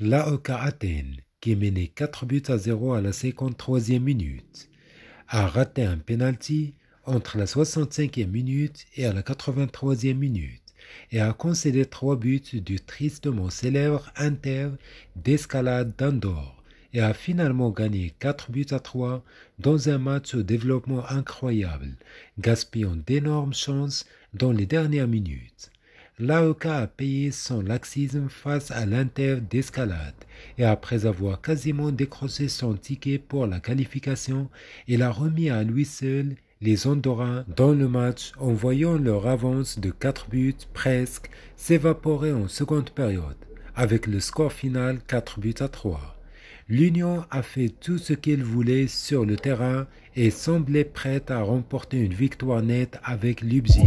L'AOKA Athènes, qui menait 4 buts à 0 à la 53e minute, a raté un penalty entre la 65e minute et à la 83e minute et a concédé 3 buts du tristement célèbre Inter d'escalade d'Andorre et a finalement gagné 4 buts à 3 dans un match au développement incroyable, gaspillant d'énormes chances dans les dernières minutes. laoka e a payé son laxisme face à l'Inter d'escalade et après avoir quasiment décroché son ticket pour la qualification, il a remis à lui seul les Andorins dans le match en voyant leur avance de 4 buts presque s'évaporer en seconde période avec le score final 4 buts à 3. L'Union a fait tout ce qu'elle voulait sur le terrain et semblait prête à remporter une victoire nette avec Leipzig.